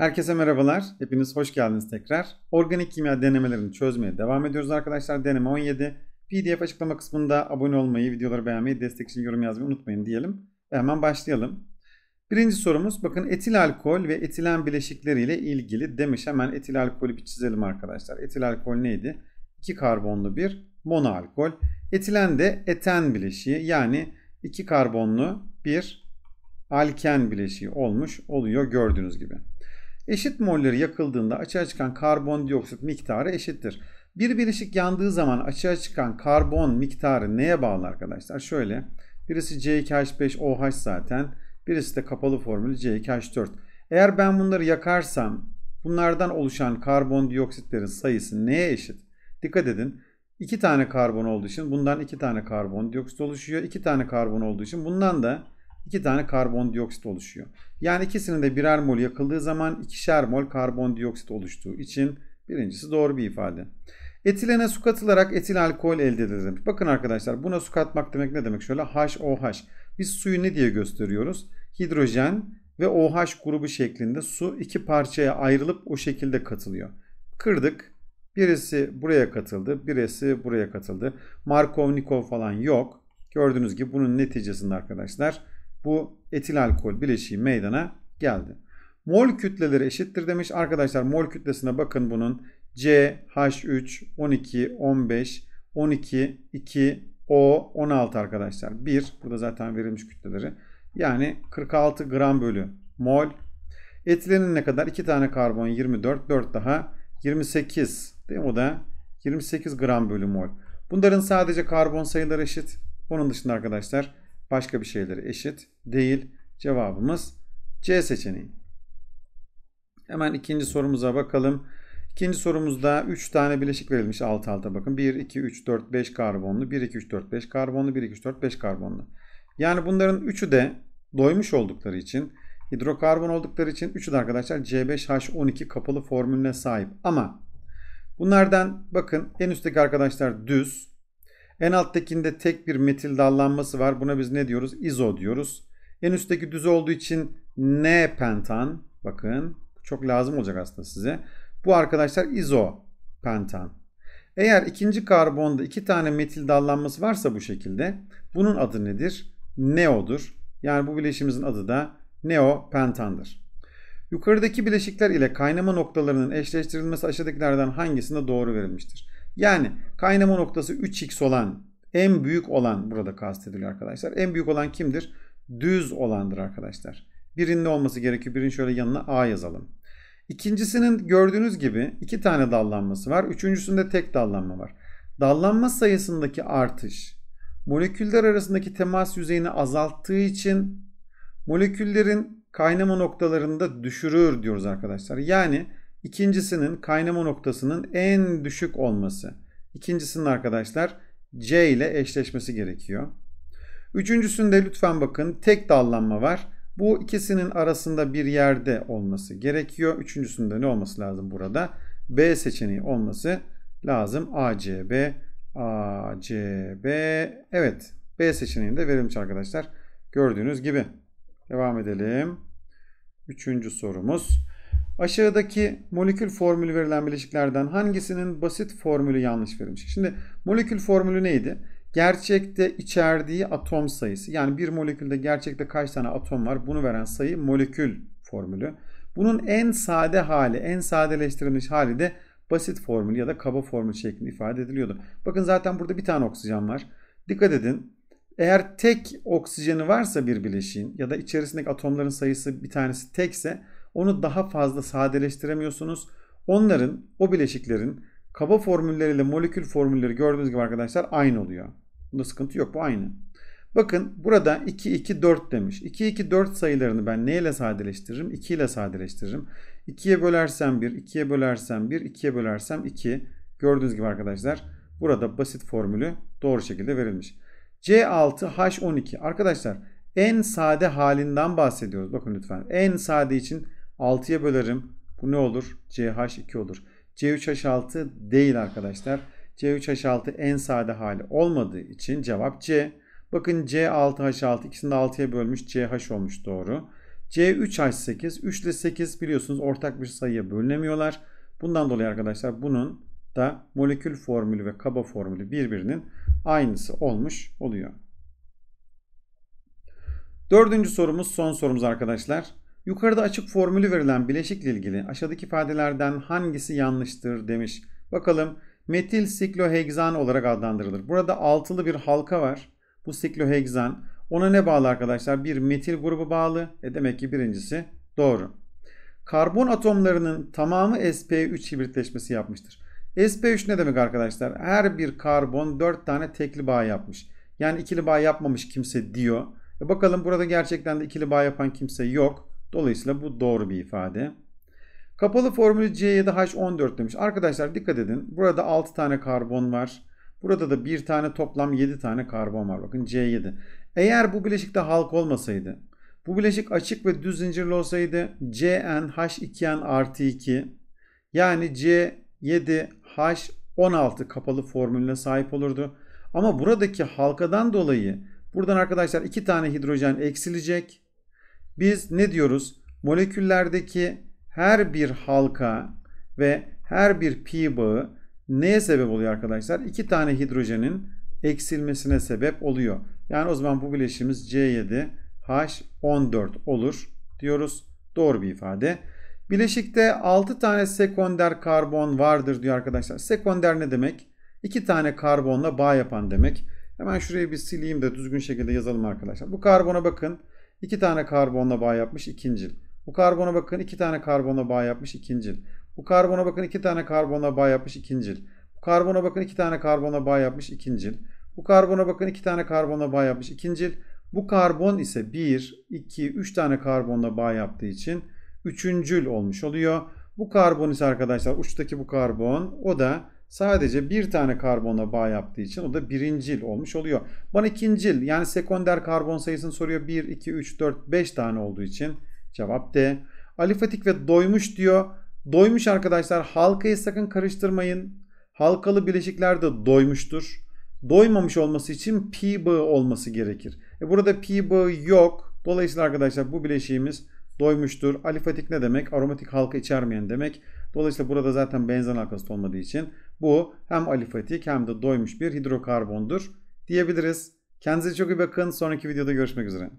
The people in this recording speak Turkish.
Herkese merhabalar. Hepiniz hoş geldiniz tekrar. Organik kimya denemelerini çözmeye devam ediyoruz arkadaşlar. Deneme 17. PDF açıklama kısmında abone olmayı, videoları beğenmeyi, destek için yorum yazmayı unutmayın diyelim. Ve hemen başlayalım. Birinci sorumuz bakın etil alkol ve etilen bileşikleriyle ilgili demiş. Hemen etil alkolü bir çizelim arkadaşlar. Etil alkol neydi? 2 karbonlu bir mono alkol. Etilen de eten bileşiği yani 2 karbonlu bir alken bileşiği olmuş oluyor gördüğünüz gibi. Eşit molleri yakıldığında açığa çıkan karbondioksit miktarı eşittir. Bir bileşik yandığı zaman açığa çıkan karbon miktarı neye bağlı arkadaşlar? Şöyle birisi C2H5OH zaten birisi de kapalı formülü C2H4. Eğer ben bunları yakarsam bunlardan oluşan karbondioksitlerin sayısı neye eşit? Dikkat edin. 2 tane karbon olduğu için bundan 2 tane karbondioksit oluşuyor. 2 tane karbon olduğu için bundan da iki tane karbondioksit oluşuyor. Yani ikisinin de birer mol yakıldığı zaman ikişer mol karbondioksit oluştuğu için birincisi doğru bir ifade. Etilene su katılarak etil alkol elde edilir Bakın arkadaşlar buna su katmak demek ne demek? Şöyle HOH. Biz suyu ne diye gösteriyoruz? Hidrojen ve OH grubu şeklinde su iki parçaya ayrılıp o şekilde katılıyor. Kırdık. Birisi buraya katıldı, birisi buraya katıldı. Markovnikov falan yok. Gördüğünüz gibi bunun neticesinde arkadaşlar bu etil alkol bileşiği meydana geldi. Mol kütleleri eşittir demiş. Arkadaşlar mol kütlesine bakın bunun. C, H3, 12, 15, 12, 2, O, 16 arkadaşlar. 1. Burada zaten verilmiş kütleleri. Yani 46 gram bölü mol. Etilenin ne kadar? 2 tane karbon 24. 4 daha 28. Değil mi? O da 28 gram bölü mol. Bunların sadece karbon sayıları eşit. Onun dışında arkadaşlar başka bir şeylere eşit değil. Cevabımız C seçeneği. Hemen ikinci sorumuza bakalım. İkinci sorumuzda 3 tane bileşik verilmiş alt alta bakın. 1, 2, 3, 4, 5 karbonlu, 1, 2, 3, 4, 5 karbonlu, 1, 2, 3, 4, 5 karbonlu. Yani bunların üçü de doymuş oldukları için hidrokarbon oldukları için üçü de arkadaşlar C5H12 kapalı formülüne sahip. Ama bunlardan bakın en üstteki arkadaşlar düz en alttakinde tek bir metil dallanması var. Buna biz ne diyoruz? İzo diyoruz. En üstteki düz olduğu için N pentan. Bakın çok lazım olacak aslında size. Bu arkadaşlar izo pentan. Eğer ikinci karbonda iki tane metil dallanması varsa bu şekilde bunun adı nedir? Neo'dur. Yani bu bileşimizin adı da neo pentandır. Yukarıdaki bileşikler ile kaynama noktalarının eşleştirilmesi aşağıdakilerden hangisinde doğru verilmiştir? Yani kaynama noktası 3x olan en büyük olan burada kastediliyor arkadaşlar. En büyük olan kimdir? Düz olandır arkadaşlar. Birinin olması gerekiyor. Birinin şöyle yanına A yazalım. İkincisinin gördüğünüz gibi iki tane dallanması var. Üçüncüsünde tek dallanma var. Dallanma sayısındaki artış moleküller arasındaki temas yüzeyini azalttığı için moleküllerin kaynama noktalarında düşürür diyoruz arkadaşlar. Yani İkincisinin kaynama noktasının en düşük olması. İkincisinin arkadaşlar C ile eşleşmesi gerekiyor. Üçüncüsünde lütfen bakın tek dallanma var. Bu ikisinin arasında bir yerde olması gerekiyor. Üçüncüsünde ne olması lazım burada? B seçeneği olması lazım. A, C, B, A, C, B. Evet B de verilmiş arkadaşlar. Gördüğünüz gibi. Devam edelim. Üçüncü sorumuz. Aşağıdaki molekül formülü verilen bileşiklerden hangisinin basit formülü yanlış verilmiş? Şimdi molekül formülü neydi? Gerçekte içerdiği atom sayısı. Yani bir molekülde gerçekte kaç tane atom var? Bunu veren sayı molekül formülü. Bunun en sade hali, en sadeleştirilmiş hali de basit formül ya da kaba formül şeklinde ifade ediliyordu. Bakın zaten burada bir tane oksijen var. Dikkat edin. Eğer tek oksijeni varsa bir bileşiğin ya da içerisindeki atomların sayısı bir tanesi tekse onu daha fazla sadeleştiremiyorsunuz. Onların, o bileşiklerin kaba formülleriyle molekül formülleri gördüğünüz gibi arkadaşlar aynı oluyor. Bunda sıkıntı yok. Bu aynı. Bakın burada 2, 2, 4 demiş. 2, 2, 4 sayılarını ben neyle sadeleştiririm? 2 ile sadeleştiririm. 2'ye bölersem 1, 2'ye bölersem 1, 2'ye bölersem 2. Gördüğünüz gibi arkadaşlar burada basit formülü doğru şekilde verilmiş. C6H12. Arkadaşlar en sade halinden bahsediyoruz. Bakın lütfen en sade için 6'ya bölerim. Bu ne olur? CH2 olur. C3H6 değil arkadaşlar. C3H6 en sade hali olmadığı için cevap C. Bakın C6H6 ikisini de 6'ya bölmüş CH olmuş doğru. C3H8 3 ile 8 biliyorsunuz ortak bir sayıya bölünemiyorlar. Bundan dolayı arkadaşlar bunun da molekül formülü ve kaba formülü birbirinin aynısı olmuş oluyor. Dördüncü sorumuz son sorumuz arkadaşlar. Yukarıda açık formülü verilen bileşikle ilgili aşağıdaki ifadelerden hangisi yanlıştır demiş. Bakalım metil siklohegzan olarak adlandırılır. Burada altılı bir halka var. Bu siklohegzan. Ona ne bağlı arkadaşlar? Bir metil grubu bağlı. E demek ki birincisi doğru. Karbon atomlarının tamamı sp3 hibritleşmesi yapmıştır. sp3 ne demek arkadaşlar? Her bir karbon 4 tane tekli bağ yapmış. Yani ikili bağ yapmamış kimse diyor. E bakalım burada gerçekten de ikili bağ yapan kimse yok. Dolayısıyla bu doğru bir ifade. Kapalı formülü C 7 H14 demiş. Arkadaşlar dikkat edin. Burada 6 tane karbon var. Burada da 1 tane toplam 7 tane karbon var. Bakın C7. Eğer bu bileşikte halk olmasaydı. Bu bileşik açık ve düz zincirli olsaydı CnH2n artı 2 yani C7H16 kapalı formülüne sahip olurdu. Ama buradaki halkadan dolayı buradan arkadaşlar 2 tane hidrojen eksilecek. Biz ne diyoruz? Moleküllerdeki her bir halka ve her bir pi bağı neye sebep oluyor arkadaşlar? İki tane hidrojenin eksilmesine sebep oluyor. Yani o zaman bu bileşimiz C7H14 olur diyoruz. Doğru bir ifade. Bileşikte 6 tane sekonder karbon vardır diyor arkadaşlar. Sekonder ne demek? 2 tane karbonla bağ yapan demek. Hemen şurayı bir sileyim de düzgün şekilde yazalım arkadaşlar. Bu karbona bakın. İki tane karbonla bağ yapmış ikincil. Bu karbona bakın iki tane karbonla bağ yapmış ikincil. Bu karbona bakın iki tane karbonla bağ yapmış ikincil. Bu karbona bakın iki tane karbonla bağ yapmış ikincil. Bu karbona bakın iki tane karbonla bağ yapmış ikincil. Bu karbon ise 1, 2, 3 tane karbonla bağ yaptığı için üçüncül olmuş oluyor. Bu karbon ise arkadaşlar uçtaki bu karbon o da sadece bir tane karbona bağ yaptığı için o da birincil olmuş oluyor. Bana ikincil yani sekonder karbon sayısını soruyor. 1, 2, 3, 4, 5 tane olduğu için cevap D. Alifatik ve doymuş diyor. Doymuş arkadaşlar halkayı sakın karıştırmayın. Halkalı bileşikler de doymuştur. Doymamış olması için pi bağı olması gerekir. E burada pi bağı yok. Dolayısıyla arkadaşlar bu bileşiğimiz doymuştur. Alifatik ne demek? Aromatik halka içermeyen demek. Dolayısıyla burada zaten benzen halkası olmadığı için bu hem alifatik hem de doymuş bir hidrokarbondur diyebiliriz. Kendinize çok iyi bakın. Sonraki videoda görüşmek üzere.